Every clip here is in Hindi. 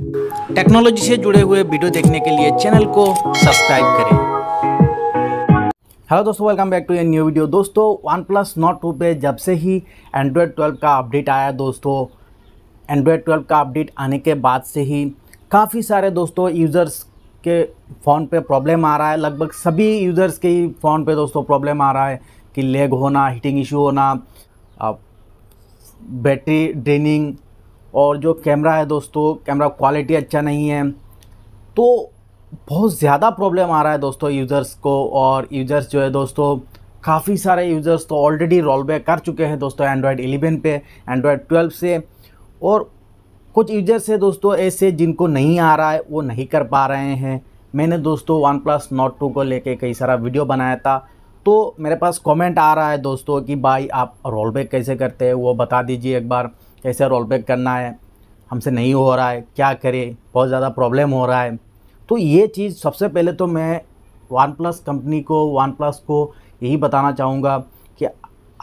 टेक्नोलॉजी से जुड़े हुए वीडियो देखने के लिए चैनल को सब्सक्राइब करें हेलो दोस्तों welcome back to a new video दोस्तों वन प्लस नोट टू पे जब से ही एंड्रॉयड 12 का अपडेट आया दोस्तों एंड्रॉयड 12 का अपडेट आने के बाद से ही काफ़ी सारे दोस्तों यूज़र्स के फ़ोन पे प्रॉब्लम आ रहा है लगभग सभी यूज़र्स के ही फ़ोन पे दोस्तों प्रॉब्लम आ रहा है कि लेग होना हीटिंग इशू होना बैटरी ड्रेनिंग और जो कैमरा है दोस्तों कैमरा क्वालिटी अच्छा नहीं है तो बहुत ज़्यादा प्रॉब्लम आ रहा है दोस्तों यूज़र्स को और यूज़र्स जो है दोस्तों काफ़ी सारे यूज़र्स तो ऑलरेडी रोल बैक कर चुके हैं दोस्तों एंड्रॉयड एलेवन पे एंड्रॉयड ट्वेल्व से और कुछ यूजर्स है दोस्तों ऐसे जिनको नहीं आ रहा है वो नहीं कर पा रहे हैं मैंने दोस्तों वन प्लस नोट टू को लेके कई सारा वीडियो बनाया था तो मेरे पास कमेंट आ रहा है दोस्तों कि भाई आप रोल बैक कैसे करते हैं वो बता दीजिए एक बार कैसे रोल बैक करना है हमसे नहीं हो रहा है क्या करें बहुत ज़्यादा प्रॉब्लम हो रहा है तो ये चीज़ सबसे पहले तो मैं वन प्लस कंपनी को वन प्लस को यही बताना चाहूँगा कि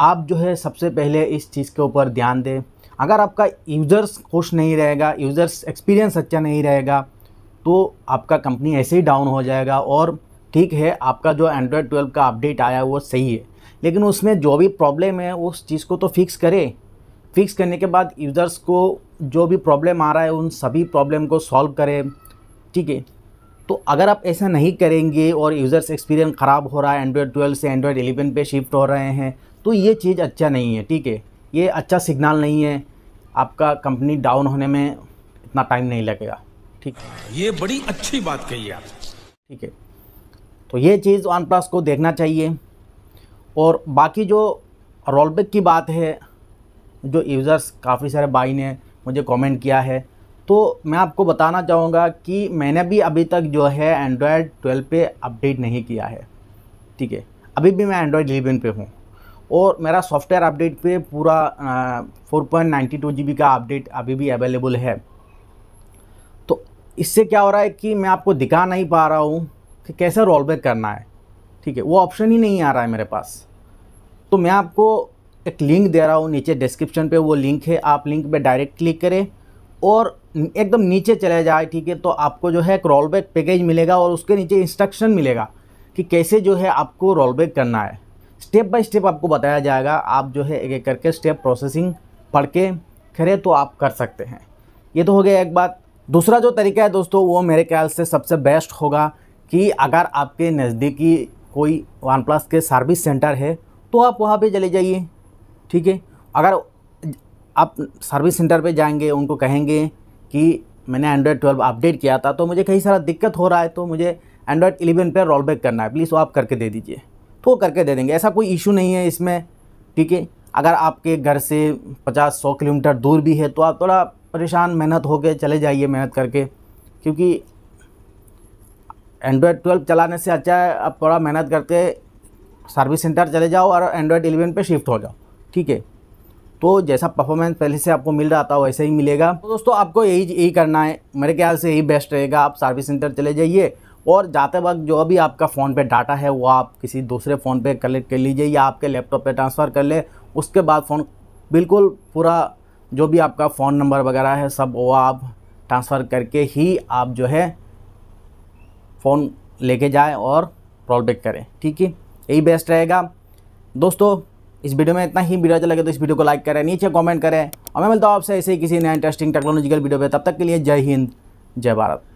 आप जो है सबसे पहले इस चीज़ के ऊपर ध्यान दें अगर आपका यूज़र्स खुश नहीं रहेगा यूज़र्स एक्सपीरियंस अच्छा नहीं रहेगा तो आपका कंपनी ऐसे ही डाउन हो जाएगा और ठीक है आपका जो एंड्रॉयड ट्वेल्व का अपडेट आया वो सही है लेकिन उसमें जो भी प्रॉब्लम है उस चीज़ को तो फिक्स करें फिक्स करने के बाद यूज़र्स को जो भी प्रॉब्लम आ रहा है उन सभी प्रॉब्लम को सॉल्व करें ठीक है तो अगर आप ऐसा नहीं करेंगे और यूज़र्स एक्सपीरियंस ख़राब हो रहा है एंड्रॉयड ट्वेल्व से एंड्रॉयड एलेवन पे शिफ्ट हो रहे हैं तो ये चीज़ अच्छा नहीं है ठीक है ये अच्छा सिग्नल नहीं है आपका कंपनी डाउन होने में इतना टाइम नहीं लगेगा ठीक ये बड़ी अच्छी बात कही आप ठीक है तो ये चीज़ वन प्लस को देखना चाहिए और बाकी जो रोलबैक की बात है जो यूज़र्स काफ़ी सारे भाई ने मुझे कमेंट किया है तो मैं आपको बताना चाहूँगा कि मैंने भी अभी तक जो है एंड्रॉयड 12 पे अपडेट नहीं किया है ठीक है अभी भी मैं एंड्रॉयड इलेवन पे हूँ और मेरा सॉफ्टवेयर अपडेट पे पूरा फोर पॉइंट का अपडेट अभी भी अवेलेबल है तो इससे क्या हो रहा है कि मैं आपको दिखा नहीं पा रहा हूँ कि कैसे रोल बैक करना है ठीक है वो ऑप्शन ही नहीं आ रहा है मेरे पास तो मैं आपको एक लिंक दे रहा हूँ नीचे डिस्क्रिप्शन पे वो लिंक है आप लिंक पे डायरेक्ट क्लिक करें और एकदम नीचे चले जाए ठीक है तो आपको जो है एक रोल बैक पैकेज मिलेगा और उसके नीचे इंस्ट्रक्शन मिलेगा कि कैसे जो है आपको रोल बैक करना है स्टेप बाय स्टेप आपको बताया जाएगा आप जो है एक एक करके स्टेप प्रोसेसिंग पढ़ के करें तो आप कर सकते हैं ये तो हो गया एक बात दूसरा जो तरीका है दोस्तों वो मेरे ख्याल से सबसे बेस्ट होगा कि अगर आपके नज़दीकी कोई वन प्लस के सर्विस सेंटर है तो आप वहाँ पे चले जाइए ठीक है अगर आप सर्विस सेंटर पे जाएंगे उनको कहेंगे कि मैंने एंड्रॉयड ट्वेल्व अपडेट किया था तो मुझे कहीं सारा दिक्कत हो रहा है तो मुझे एंड्रॉयड एलेवन पर रोल बैक करना है प्लीज़ वो आप करके दे दीजिए तो वो करके दे देंगे ऐसा कोई इशू नहीं है इसमें ठीक है अगर आपके घर से पचास सौ किलोमीटर दूर भी है तो आप थोड़ा परेशान मेहनत होकर चले जाइए मेहनत करके क्योंकि एंड्रॉयड ट्वेल्व चलाने से अच्छा है आप थोड़ा मेहनत करके सर्विस सेंटर चले जाओ और एंड्रॉयड एलेवन पर शिफ्ट हो जाओ ठीक है तो जैसा परफॉर्मेंस पहले से आपको मिल रहा था वैसे ही मिलेगा तो दोस्तों आपको यही यही करना है मेरे ख्याल से यही बेस्ट रहेगा आप सर्विस सेंटर चले जाइए और जाते वक्त जो भी आपका फ़ोन पे डाटा है वो आप किसी दूसरे फ़ोन पे कलेक्ट कर लीजिए या आपके लैपटॉप पे ट्रांसफ़र कर ले उसके बाद फ़ोन बिल्कुल पूरा जो भी आपका फ़ोन नंबर वगैरह है सब वो आप ट्रांसफ़र करके ही आप जो है फ़ोन लेके जाएँ और कॉल बैक करें ठीक है यही बेस्ट रहेगा दोस्तों इस वीडियो में इतना ही वीडियो अच्छा लगे तो इस वीडियो को लाइक करें नीचे कमेंट करें और मैं मिलता हूँ आपसे ऐसे ही किसी नए इंटरेस्टिंग टेक्नोलॉजिकल वीडियो पर तब तक के लिए जय हिंद जय भारत